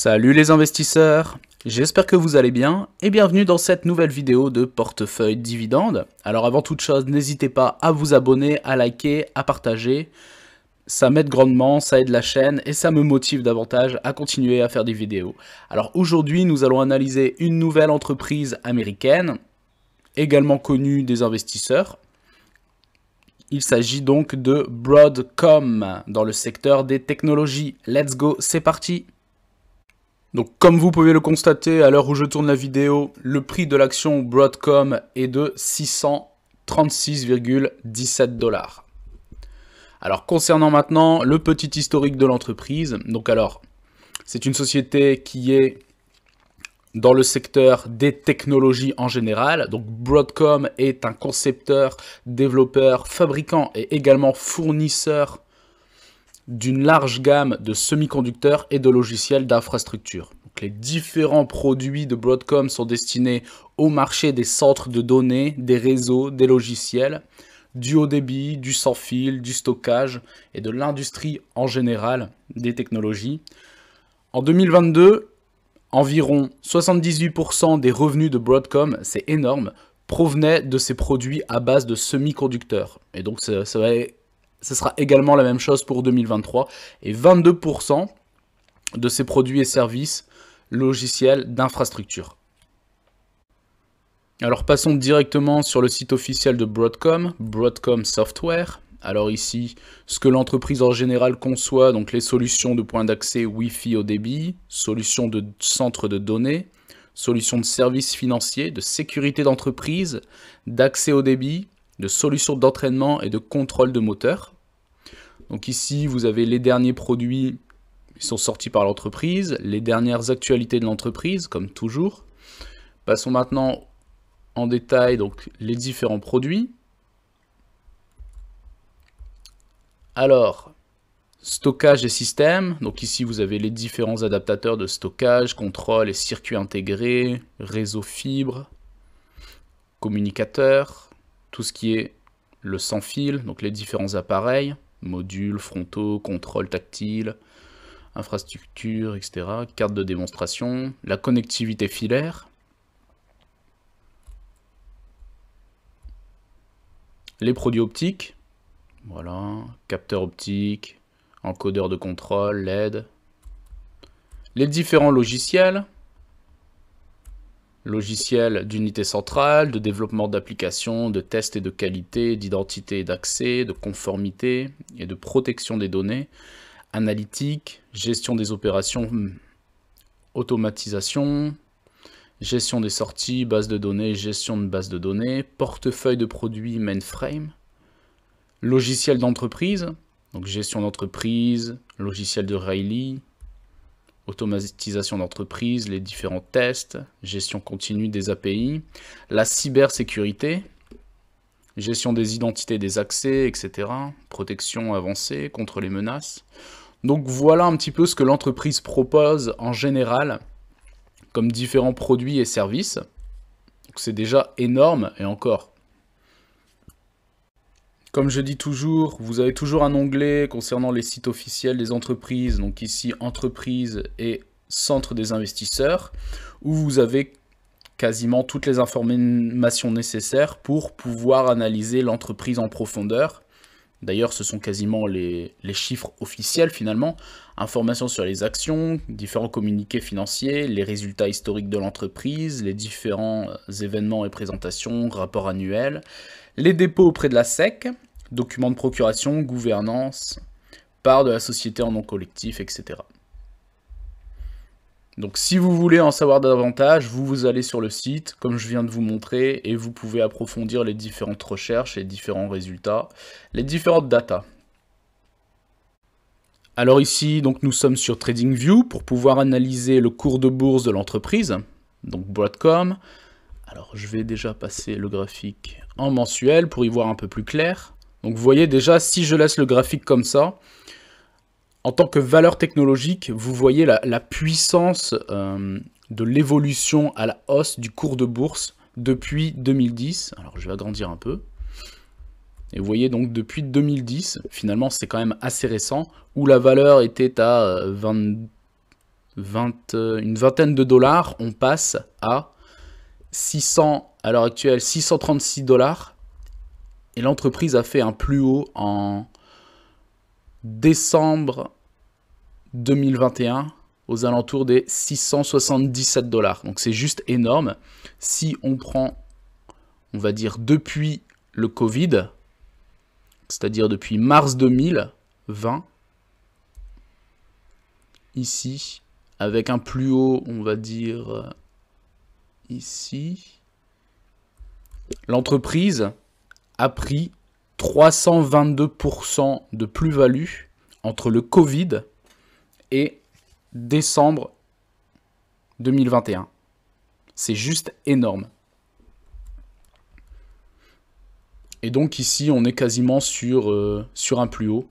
Salut les investisseurs J'espère que vous allez bien et bienvenue dans cette nouvelle vidéo de portefeuille dividende. Alors avant toute chose, n'hésitez pas à vous abonner, à liker, à partager. Ça m'aide grandement, ça aide la chaîne et ça me motive davantage à continuer à faire des vidéos. Alors aujourd'hui, nous allons analyser une nouvelle entreprise américaine, également connue des investisseurs. Il s'agit donc de Broadcom dans le secteur des technologies. Let's go, c'est parti donc comme vous pouvez le constater, à l'heure où je tourne la vidéo, le prix de l'action Broadcom est de 636,17 dollars. Alors concernant maintenant le petit historique de l'entreprise, donc alors c'est une société qui est dans le secteur des technologies en général. Donc Broadcom est un concepteur, développeur, fabricant et également fournisseur d'une large gamme de semi-conducteurs et de logiciels d'infrastructure. Les différents produits de Broadcom sont destinés au marché des centres de données, des réseaux, des logiciels, du haut débit, du sans fil, du stockage et de l'industrie en général des technologies. En 2022, environ 78% des revenus de Broadcom, c'est énorme, provenaient de ces produits à base de semi-conducteurs. Et donc ça va ce sera également la même chose pour 2023. Et 22% de ces produits et services logiciels d'infrastructure. Alors passons directement sur le site officiel de Broadcom, Broadcom Software. Alors ici, ce que l'entreprise en général conçoit, donc les solutions de points d'accès Wi-Fi au débit, solutions de centre de données, solutions de services financiers, de sécurité d'entreprise, d'accès au débit, de solutions d'entraînement et de contrôle de moteur. Donc ici, vous avez les derniers produits qui sont sortis par l'entreprise, les dernières actualités de l'entreprise, comme toujours. Passons maintenant en détail donc, les différents produits. Alors, stockage et système. Donc ici, vous avez les différents adaptateurs de stockage, contrôle et circuit intégrés, réseau fibre, communicateur, tout ce qui est le sans fil, donc les différents appareils, modules, frontaux, contrôle tactile, infrastructure, etc., carte de démonstration, la connectivité filaire, les produits optiques, voilà, capteurs optique, encodeur de contrôle, LED, les différents logiciels, logiciels d'unité centrale, de développement d'applications, de tests et de qualité, d'identité et d'accès, de conformité et de protection des données, analytique, gestion des opérations, hmm, automatisation, gestion des sorties, base de données, gestion de base de données, portefeuille de produits, mainframe, logiciel d'entreprise, donc gestion d'entreprise, logiciel de Riley, automatisation d'entreprise, les différents tests, gestion continue des API, la cybersécurité, gestion des identités des accès, etc., protection avancée contre les menaces. Donc voilà un petit peu ce que l'entreprise propose en général comme différents produits et services. C'est déjà énorme et encore, comme je dis toujours, vous avez toujours un onglet concernant les sites officiels des entreprises, donc ici entreprise et centre des investisseurs, où vous avez quasiment toutes les informations nécessaires pour pouvoir analyser l'entreprise en profondeur. D'ailleurs, ce sont quasiment les, les, chiffres officiels finalement. Informations sur les actions, différents communiqués financiers, les résultats historiques de l'entreprise, les différents euh, événements et présentations, rapports annuels, les dépôts auprès de la SEC, documents de procuration, gouvernance, part de la société en nom collectif, etc. Donc si vous voulez en savoir davantage, vous vous allez sur le site, comme je viens de vous montrer, et vous pouvez approfondir les différentes recherches, les différents résultats, les différentes datas. Alors ici, donc nous sommes sur TradingView pour pouvoir analyser le cours de bourse de l'entreprise, donc Broadcom. Alors je vais déjà passer le graphique en mensuel pour y voir un peu plus clair. Donc vous voyez déjà, si je laisse le graphique comme ça, en tant que valeur technologique, vous voyez la, puissance euh, de l'évolution à la hausse du cours de bourse depuis 2010. Alors je vais agrandir un peu. Et vous voyez donc depuis 2010, finalement c'est quand même assez récent, où la valeur était à euh, euh, une vingtaine de dollars, on passe à 600, à l'heure actuelle 636 dollars, et l'entreprise a fait un plus haut en décembre 2021 aux alentours des 677 dollars. Donc c'est juste énorme. Si on prend, on va dire, depuis le Covid, c'est-à-dire depuis mars 2020, ici, avec un plus haut, on va dire, euh, ici, l'entreprise a pris 322% de plus-value entre le Covid et décembre 2021. C'est juste énorme. Et donc ici, on est quasiment sur, euh, sur un plus haut.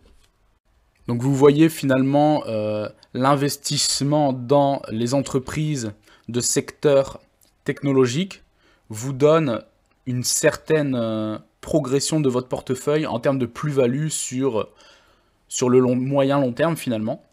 Donc vous voyez finalement euh, l'investissement dans les entreprises de secteur technologique vous donne une certaine euh, progression de votre portefeuille en termes de plus-value sur, sur le long, moyen long terme finalement.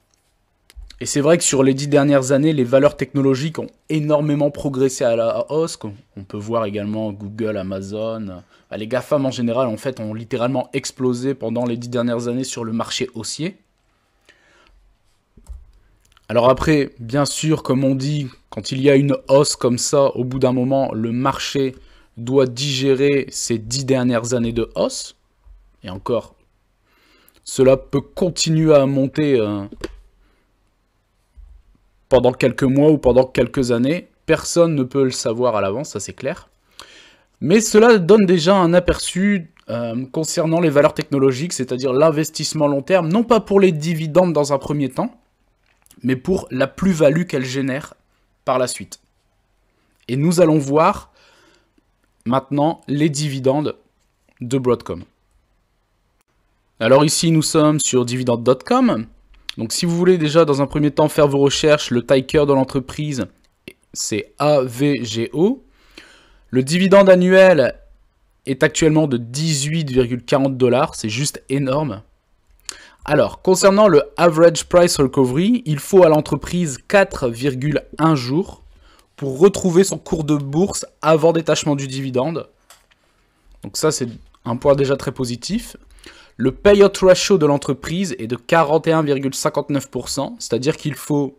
Et c'est vrai que sur les dix dernières années, les valeurs technologiques ont énormément progressé à la hausse. On peut voir également Google, Amazon. Bah, les GAFAM en général, en fait, ont littéralement explosé pendant les dix dernières années sur le marché haussier. Alors après, bien sûr, comme on dit, quand il y a une hausse comme ça, au bout d'un moment, le marché doit digérer ces dix dernières années de hausse, et encore, cela peut continuer à monter euh, pendant quelques mois ou pendant quelques années, personne ne peut le savoir à l'avance, ça c'est clair. Mais cela donne déjà un aperçu euh, concernant les valeurs technologiques, c'est-à-dire l'investissement long terme, non pas pour les dividendes dans un premier temps, mais pour la plus-value qu'elles génèrent par la suite. Et nous allons voir Maintenant, les dividendes de Broadcom. Alors ici, nous sommes sur dividendes.com. Donc si vous voulez déjà dans un premier temps faire vos recherches, le ticker de l'entreprise, c'est AVGO. Le dividende annuel est actuellement de 18,40 dollars, c'est juste énorme. Alors, concernant le average price recovery, il faut à l'entreprise 4,1 jours pour retrouver son cours de bourse avant détachement du dividende. Donc ça, c'est un point déjà très positif. Le payout ratio de l'entreprise est de 41,59%, c'est-à-dire qu'il faut...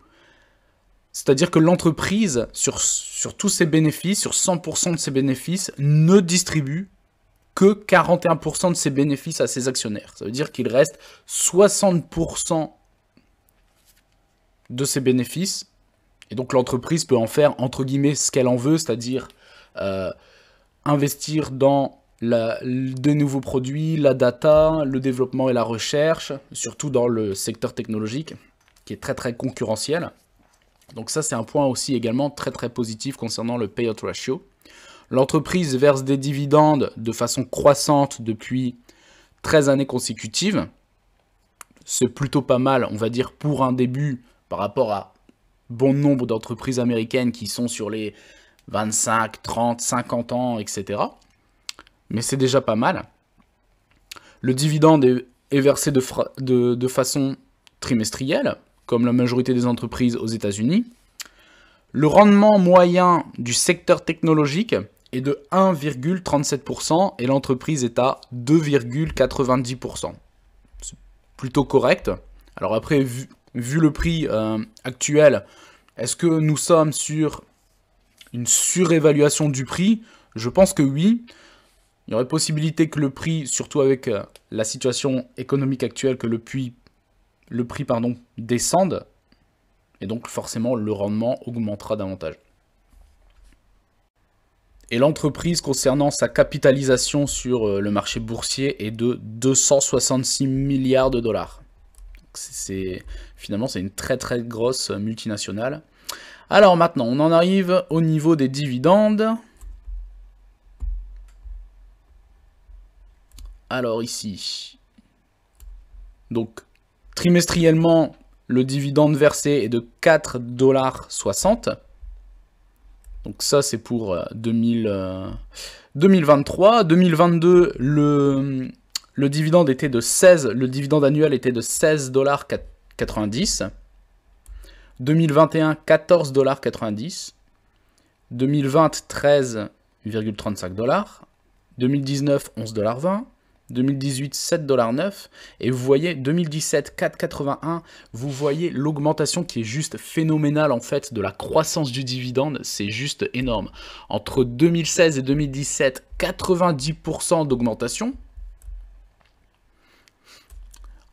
C'est-à-dire que l'entreprise, sur, sur tous ses bénéfices, sur 100% de ses bénéfices, ne distribue que 41% de ses bénéfices à ses actionnaires. Ça veut dire qu'il reste 60% de ses bénéfices et donc l'entreprise peut en faire, entre guillemets, ce qu'elle en veut, c'est-à-dire euh, investir dans des nouveaux produits, la data, le développement et la recherche, surtout dans le secteur technologique, qui est très très concurrentiel. Donc ça, c'est un point aussi également très très positif concernant le payout ratio. L'entreprise verse des dividendes de façon croissante depuis 13 années consécutives. C'est plutôt pas mal, on va dire, pour un début par rapport à bon nombre d'entreprises américaines qui sont sur les 25, 30, 50 ans, etc. Mais c'est déjà pas mal. Le dividende est versé de, façon trimestrielle, comme la majorité des entreprises aux États-Unis. Le rendement moyen du secteur technologique est de 1,37% et l'entreprise est à 2,90%. C'est plutôt correct. Alors après, vu, vu le prix euh, actuel, est-ce que nous sommes sur une surévaluation du prix Je pense que oui. Il y aurait possibilité que le prix, surtout avec euh, la situation économique actuelle, que le, puits, le prix pardon, descende. Et donc forcément, le rendement augmentera davantage. Et l'entreprise concernant sa capitalisation sur euh, le marché boursier est de 266 milliards de dollars c'est finalement c'est une très très grosse multinationale. Alors maintenant, on en arrive au niveau des dividendes. Alors ici, donc trimestriellement, le dividende versé est de 4,60$. Donc ça, c'est pour 2000, 2023. 2022, le, le dividende était de 16, le dividende annuel était de 16,90$. 2021, 14,90$. 2020, 13,35$. 2019, 11,20$. 2018, 7,9$. Et vous voyez, 2017, 4,81$. Vous voyez l'augmentation qui est juste phénoménale, en fait, de la croissance du dividende. C'est juste énorme. Entre 2016 et 2017, 90% d'augmentation.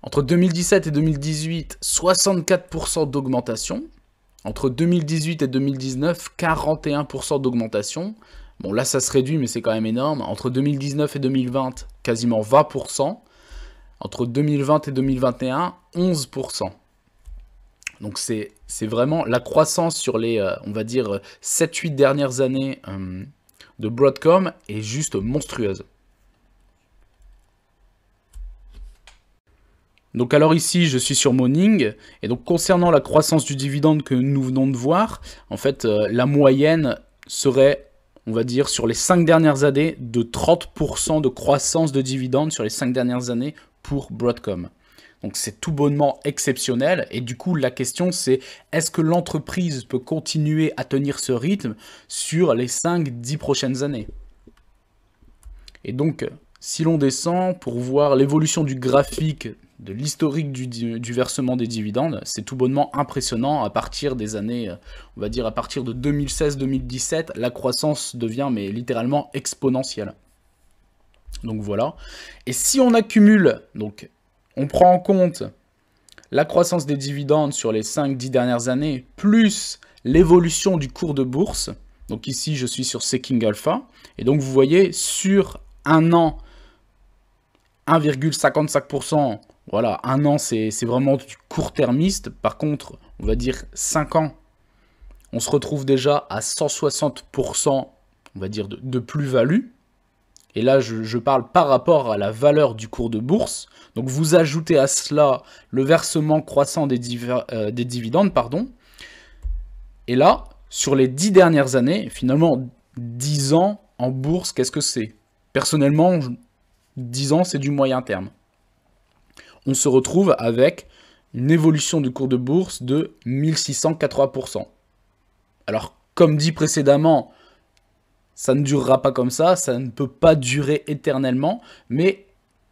Entre 2017 et 2018, 64% d'augmentation. Entre 2018 et 2019, 41% d'augmentation. Bon, là, ça se réduit, mais c'est quand même énorme. Entre 2019 et 2020, quasiment 20%. Entre 2020 et 2021, 11%. Donc c'est vraiment la croissance sur les, euh, on va dire, 7-8 dernières années euh, de Broadcom est juste monstrueuse. Donc alors ici, je suis sur Morning, et donc concernant la croissance du dividende que nous venons de voir, en fait, euh, la moyenne serait, on va dire, sur les 5 dernières années, de 30% de croissance de dividende sur les 5 dernières années pour Broadcom. Donc c'est tout bonnement exceptionnel, et du coup la question c'est, est-ce que l'entreprise peut continuer à tenir ce rythme sur les 5-10 prochaines années Et donc, si l'on descend pour voir l'évolution du graphique de l'historique du, versement des dividendes. C'est tout bonnement impressionnant à partir des années, euh, on va dire à partir de 2016-2017, la croissance devient mais littéralement exponentielle. Donc voilà. Et si on accumule, donc on prend en compte la croissance des dividendes sur les 5-10 dernières années, plus l'évolution du cours de bourse. Donc ici, je suis sur Seeking Alpha. Et donc vous voyez, sur un an, 1,55% voilà, un an, c'est vraiment du court-termiste. Par contre, on va dire 5 ans, on se retrouve déjà à 160%, on va dire, de, plus-value. Et là, je, parle par rapport à la valeur du cours de bourse. Donc, vous ajoutez à cela le versement croissant des, euh, des dividendes, pardon. Et là, sur les 10 dernières années, finalement, 10 ans en bourse, qu'est-ce que c'est Personnellement, 10 ans, c'est du moyen terme on se retrouve avec une évolution du cours de bourse de 1680%. Alors, comme dit précédemment, ça ne durera pas comme ça, ça ne peut pas durer éternellement, mais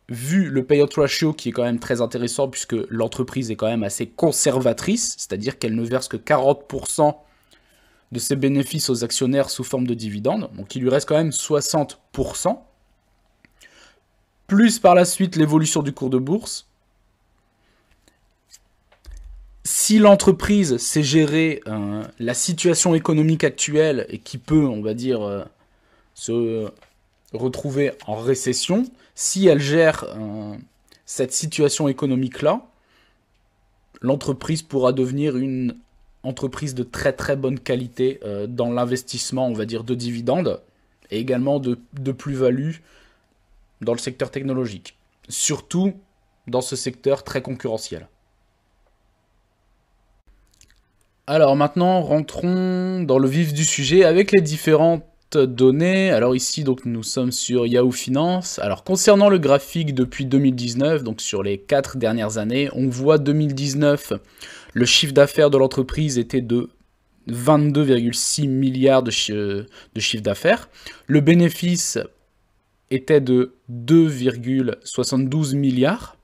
vu le payout ratio qui est quand même très intéressant puisque l'entreprise est quand même assez conservatrice, c'est-à-dire qu'elle ne verse que 40% de ses bénéfices aux actionnaires sous forme de dividendes, donc il lui reste quand même 60%, plus par la suite l'évolution du cours de bourse, si l'entreprise sait gérer euh, la situation économique actuelle et qui peut, on va dire, euh, se retrouver en récession, si elle gère euh, cette situation économique-là, l'entreprise pourra devenir une entreprise de très très bonne qualité dans l'investissement, on va dire, de dividendes et également de plus-value dans le secteur technologique. Surtout dans ce secteur très concurrentiel. Alors maintenant, rentrons dans le vif du sujet avec les différentes données. Alors ici, donc nous sommes sur Yahoo Finance. Alors concernant le graphique depuis 2019, donc sur les quatre dernières années, on voit 2019, le chiffre d'affaires de l'entreprise était de 22,6 milliards de chiffre d'affaires. Le bénéfice était de 2,72 milliards.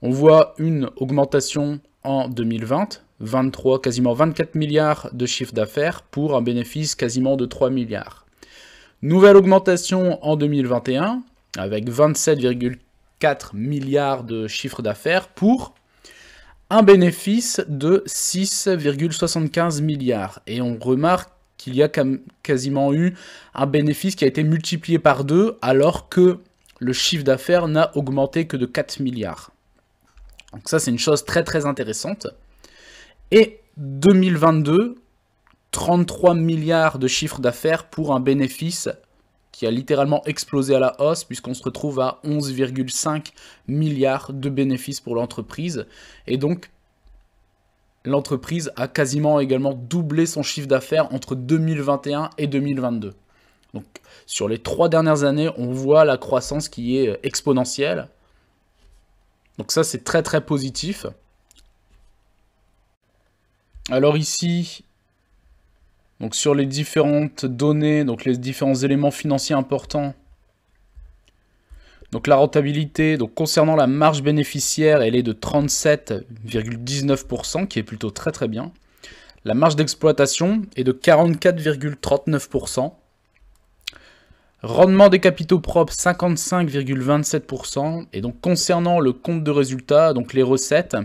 On voit une augmentation en 2020 23, quasiment 24 milliards de chiffre d'affaires pour un bénéfice quasiment de 3 milliards. Nouvelle augmentation en 2021 avec 27,4 milliards de chiffre d'affaires pour un bénéfice de 6,75 milliards. Et on remarque qu'il y a quasiment eu un bénéfice qui a été multiplié par deux alors que le chiffre d'affaires n'a augmenté que de 4 milliards. Donc ça c'est une chose très très intéressante. Et 2022, 33 milliards de chiffre d'affaires pour un bénéfice qui a littéralement explosé à la hausse puisqu'on se retrouve à 11,5 milliards de bénéfices pour l'entreprise. Et donc, l'entreprise a quasiment également doublé son chiffre d'affaires entre 2021 et 2022. Donc, sur les trois dernières années, on voit la croissance qui est euh, exponentielle. Donc ça, c'est très très positif. Alors ici, donc sur les différentes données, donc les différents éléments financiers importants, donc la rentabilité, donc concernant la marge bénéficiaire, elle est de 37,19%, qui est plutôt très très bien. La marge d'exploitation est de 44,39%. Rendement des capitaux propres 55,27%. Et donc concernant le compte de résultat, donc les recettes,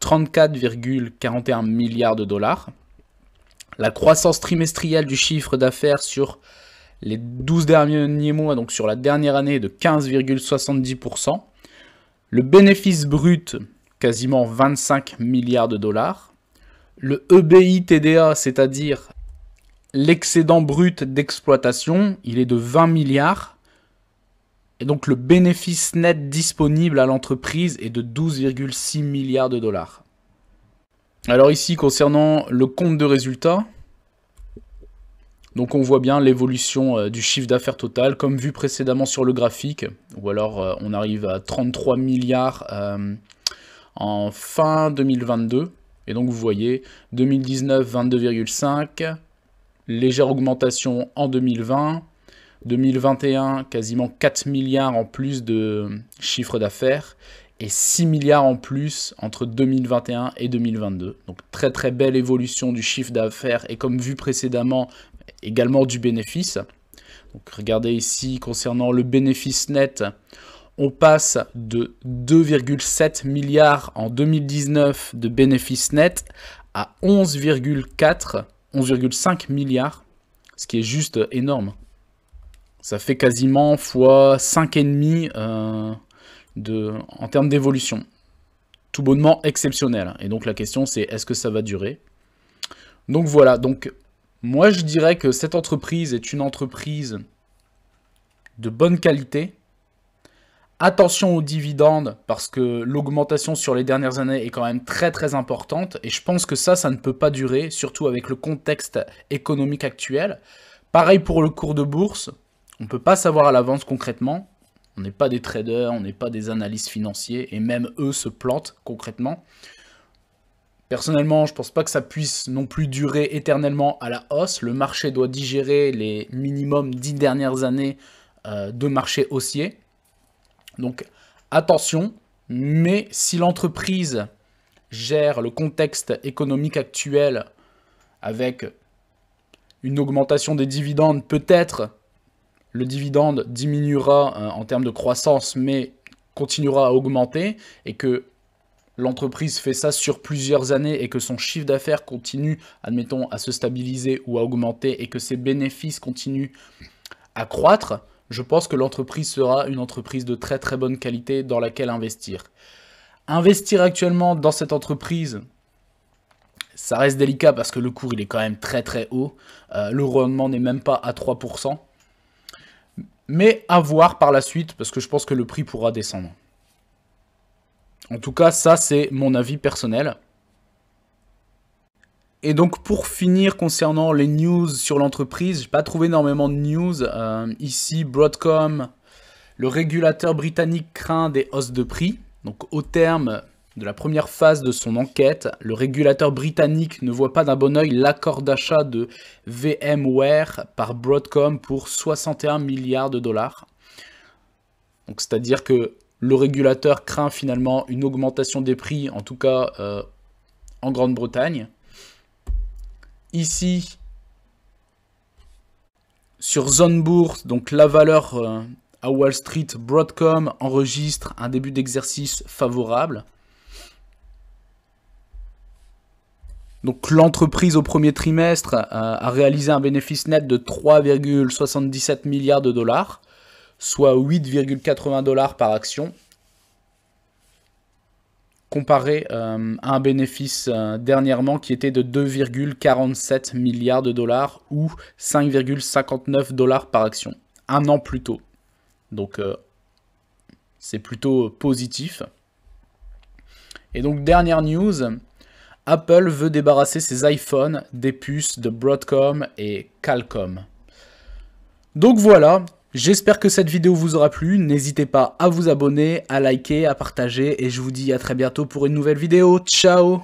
34,41 milliards de dollars. La croissance trimestrielle du chiffre d'affaires sur les 12 derniers mois, donc sur la dernière année, de 15,70%. Le bénéfice brut, quasiment 25 milliards de dollars. Le EBITDA, c'est-à-dire l'excédent brut d'exploitation, il est de 20 milliards. Et donc le bénéfice net disponible à l'entreprise est de 12,6 milliards de dollars. Alors ici, concernant le compte de résultats, donc on voit bien l'évolution euh, du chiffre d'affaires total, comme vu précédemment sur le graphique, ou alors euh, on arrive à 33 milliards euh, en fin 2022. Et donc vous voyez, 2019, 22,5, légère augmentation en 2020, 2021, quasiment 4 milliards en plus de chiffre d'affaires et 6 milliards en plus entre 2021 et 2022. Donc très très belle évolution du chiffre d'affaires et comme vu précédemment, également du bénéfice. Donc regardez ici concernant le bénéfice net, on passe de 2,7 milliards en 2019 de bénéfice net à 11,4 11,5 milliards, ce qui est juste énorme. Ça fait quasiment fois 5,5 euh, en termes d'évolution. Tout bonnement exceptionnel. Et donc la question c'est est-ce que ça va durer Donc voilà, donc moi je dirais que cette entreprise est une entreprise de bonne qualité. Attention aux dividendes parce que l'augmentation sur les dernières années est quand même très très importante et je pense que ça, ça ne peut pas durer, surtout avec le contexte économique actuel. Pareil pour le cours de bourse, on ne peut pas savoir à l'avance concrètement. On n'est pas des traders, on n'est pas des analystes financiers, et même eux se plantent concrètement. Personnellement, je ne pense pas que ça puisse non plus durer éternellement à la hausse. Le marché doit digérer les minimums dix dernières années euh, de marché haussier. Donc attention, mais si l'entreprise gère le contexte économique actuel avec une augmentation des dividendes peut-être le dividende diminuera euh, en termes de croissance, mais continuera à augmenter, et que l'entreprise fait ça sur plusieurs années et que son chiffre d'affaires continue, admettons, à se stabiliser ou à augmenter, et que ses bénéfices continuent à croître, je pense que l'entreprise sera une entreprise de très très bonne qualité dans laquelle investir. Investir actuellement dans cette entreprise, ça reste délicat parce que le cours il est quand même très très haut. Euh, le rendement n'est même pas à 3% mais à voir par la suite, parce que je pense que le prix pourra descendre. En tout cas, ça c'est mon avis personnel. Et donc pour finir concernant les news sur l'entreprise, j'ai pas trouvé énormément de news. Euh, ici, Broadcom, le régulateur britannique craint des hausses de prix. Donc au terme de la première phase de son enquête, le régulateur britannique ne voit pas d'un bon oeil l'accord d'achat de VMware par Broadcom pour 61 milliards de dollars. Donc c'est-à-dire que le régulateur craint finalement une augmentation des prix, en tout cas euh, en Grande-Bretagne. Ici, sur zone bourse, donc la valeur euh, à Wall Street, Broadcom enregistre un début d'exercice favorable. Donc l'entreprise au premier trimestre euh, a réalisé un bénéfice net de 3,77 milliards de dollars, soit 8,80 dollars par action, comparé euh, à un bénéfice euh, dernièrement qui était de 2,47 milliards de dollars ou 5,59 dollars par action, un an plus tôt. Donc c'est plutôt positif. Et donc dernière news, Apple veut débarrasser ses iPhones des puces de Broadcom et Calcom. Donc voilà, j'espère que cette vidéo vous aura plu. N'hésitez pas à vous abonner, à liker, à partager et je vous dis à très bientôt pour une nouvelle vidéo. Ciao